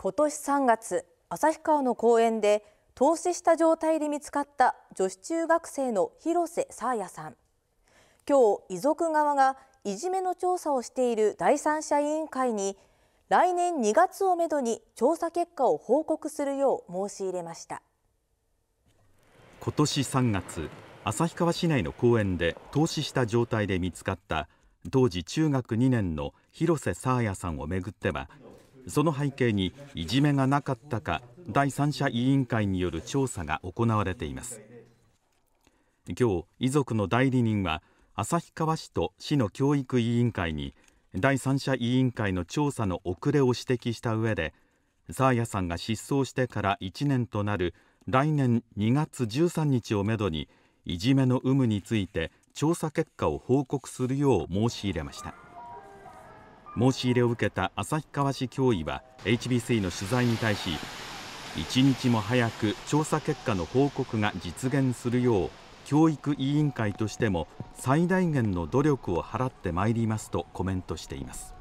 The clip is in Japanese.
今年3月旭川の公園で凍死した状態で見つかった女子中学生の広瀬沙耶さん今日遺族側がいじめの調査をしている第三者委員会に来年2月をめどに調査結果を報告するよう申し入れました今年3月旭川市内の公園で凍死した状態で見つかった当時中学2年の広瀬爽彩さんをめぐってはその背景にいじめがなかったか第三者委員会による調査が行われています今日遺族の代理人は旭川市と市の教育委員会に第三者委員会の調査の遅れを指摘した上で爽彩さんが失踪してから1年となる来年2月13日をめどにいじめの有無について調査結果を報告するよう申し入れました。申し入れを受けた旭川市教委は HBC の取材に対し一日も早く調査結果の報告が実現するよう教育委員会としても最大限の努力を払ってまいりますとコメントしています